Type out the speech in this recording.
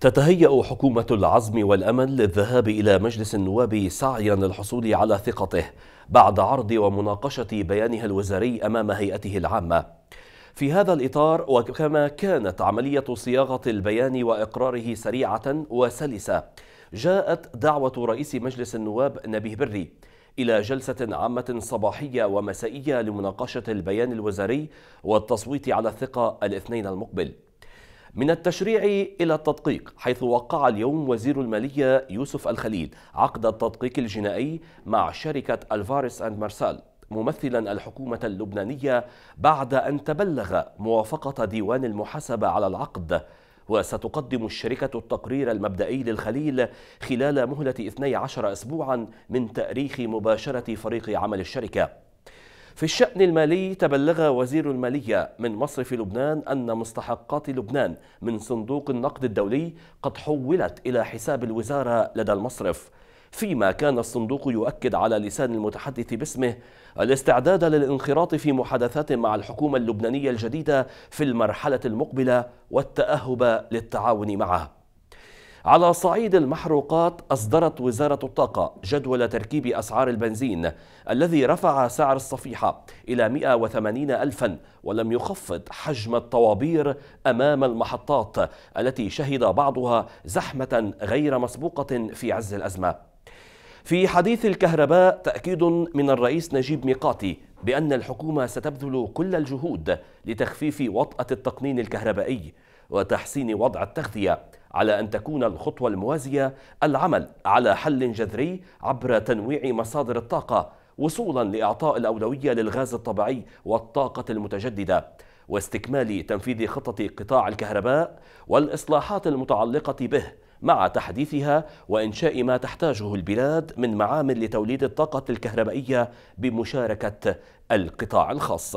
تتهيأ حكومة العزم والأمل للذهاب إلى مجلس النواب سعيا للحصول على ثقته بعد عرض ومناقشة بيانها الوزاري أمام هيئته العامة في هذا الإطار وكما كانت عملية صياغة البيان وإقراره سريعة وسلسة جاءت دعوة رئيس مجلس النواب نبيه بري إلى جلسة عامة صباحية ومسائية لمناقشة البيان الوزاري والتصويت على الثقة الاثنين المقبل من التشريع إلى التدقيق حيث وقع اليوم وزير المالية يوسف الخليل عقد التدقيق الجنائي مع شركة الفارس أند مارسال ممثلا الحكومة اللبنانية بعد أن تبلغ موافقة ديوان المحاسبة على العقد وستقدم الشركة التقرير المبدئي للخليل خلال مهلة 12 أسبوعا من تأريخ مباشرة فريق عمل الشركة في الشأن المالي تبلغ وزير المالية من مصرف لبنان أن مستحقات لبنان من صندوق النقد الدولي قد حولت إلى حساب الوزارة لدى المصرف فيما كان الصندوق يؤكد على لسان المتحدث باسمه الاستعداد للانخراط في محادثات مع الحكومة اللبنانية الجديدة في المرحلة المقبلة والتأهب للتعاون معه على صعيد المحروقات أصدرت وزارة الطاقة جدول تركيب أسعار البنزين الذي رفع سعر الصفيحة إلى 180 ألفا ولم يخفض حجم الطوابير أمام المحطات التي شهد بعضها زحمة غير مسبوقة في عز الأزمة في حديث الكهرباء تأكيد من الرئيس نجيب ميقاتي بأن الحكومة ستبذل كل الجهود لتخفيف وطأة التقنين الكهربائي وتحسين وضع التغذية على أن تكون الخطوة الموازية العمل على حل جذري عبر تنويع مصادر الطاقة وصولا لإعطاء الأولوية للغاز الطبيعي والطاقة المتجددة واستكمال تنفيذ خطة قطاع الكهرباء والإصلاحات المتعلقة به مع تحديثها وإنشاء ما تحتاجه البلاد من معامل لتوليد الطاقة الكهربائية بمشاركة القطاع الخاص